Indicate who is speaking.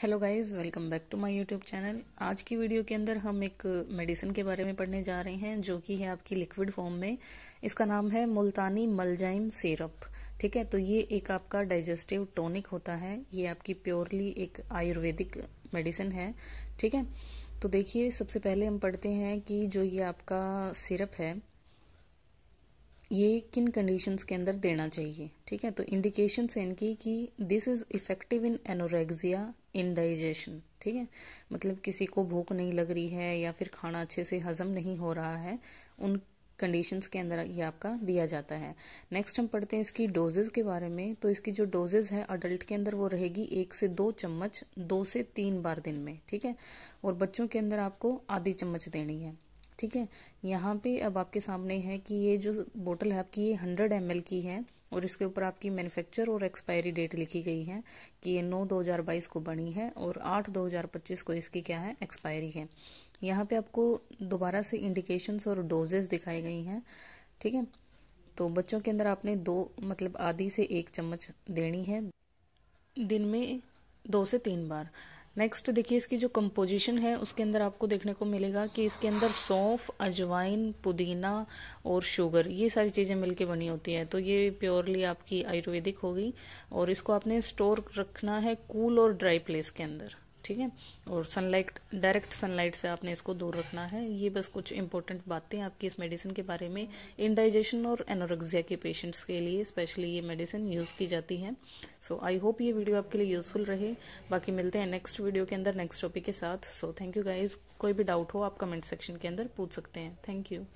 Speaker 1: hello guys welcome back to my YouTube channel आज की video के अंदर हम एक मेडिसिन के बारे में पढ़ने जा रहे हैं जो कि है आपकी लिक्विड फॉर्म में इसका नाम है मुल्तानी मलजाइम सिरप ठीक है तो ये एक आपका डाइजेस्टिव टॉनिक होता है ये आपकी प्योरली एक आयुर्वेदिक मेडिसिन है ठीक है तो देखिए सबसे पहले हम पढ़ते हैं कि जो ये आपका सिरप है ये किन कंडीशंस के अंदर देना चाहिए ठीक है तो इंडिकेशंस हैं इनकी कि this is effective in anorexia indigestion ठीक है मतलब किसी को भूख नहीं लग रही है या फिर खाना अच्छे से हजम नहीं हो रहा है उन कंडीशंस के अंदर ये आपका दिया जाता है नेक्स्ट हम पढ़ते हैं इसकी डोजेज़ के बारे में तो इसकी जो डोजेज़ है अडल्ट के अंदर वो रहेगी एक से दो चम्मच दो से तीन बार दिन में ठीक है और बच्चों के अंदर आपको आधी चम्मच देनी है ठीक है यहाँ पे अब आपके सामने है कि ये जो बोतल है आपकी ये हंड्रेड एम की है और इसके ऊपर आपकी मैन्युफैक्चर और एक्सपायरी डेट लिखी गई है कि ये नौ दो हज़ार बाईस को बनी है और आठ दो हज़ार पच्चीस को इसकी क्या है एक्सपायरी है यहाँ पे आपको दोबारा से इंडिकेशंस और डोजेस दिखाई गई हैं ठीक है तो बच्चों के अंदर आपने दो मतलब आधी से एक चम्मच देनी है दिन में दो से तीन बार नेक्स्ट देखिए इसकी जो कंपोजिशन है उसके अंदर आपको देखने को मिलेगा कि इसके अंदर सौंफ अजवाइन पुदीना और शुगर ये सारी चीज़ें मिलके बनी होती है तो ये प्योरली आपकी आयुर्वेदिक होगी और इसको आपने स्टोर रखना है कूल और ड्राई प्लेस के अंदर ठीक है और सनलाइट डायरेक्ट सनलाइट से आपने इसको दूर रखना है ये बस कुछ इंपॉर्टेंट बातें आपकी इस मेडिसिन के बारे में इंडाइजेशन और एनोरेक्सिया के पेशेंट्स के लिए स्पेशली ये मेडिसिन यूज़ की जाती है सो आई होप ये वीडियो आपके लिए यूज़फुल रहे बाकी मिलते हैं नेक्स्ट वीडियो के अंदर नेक्स्ट टॉपिक के साथ सो थैंक यू गाइज कोई भी डाउट हो आप कमेंट सेक्शन के अंदर पूछ सकते हैं थैंक यू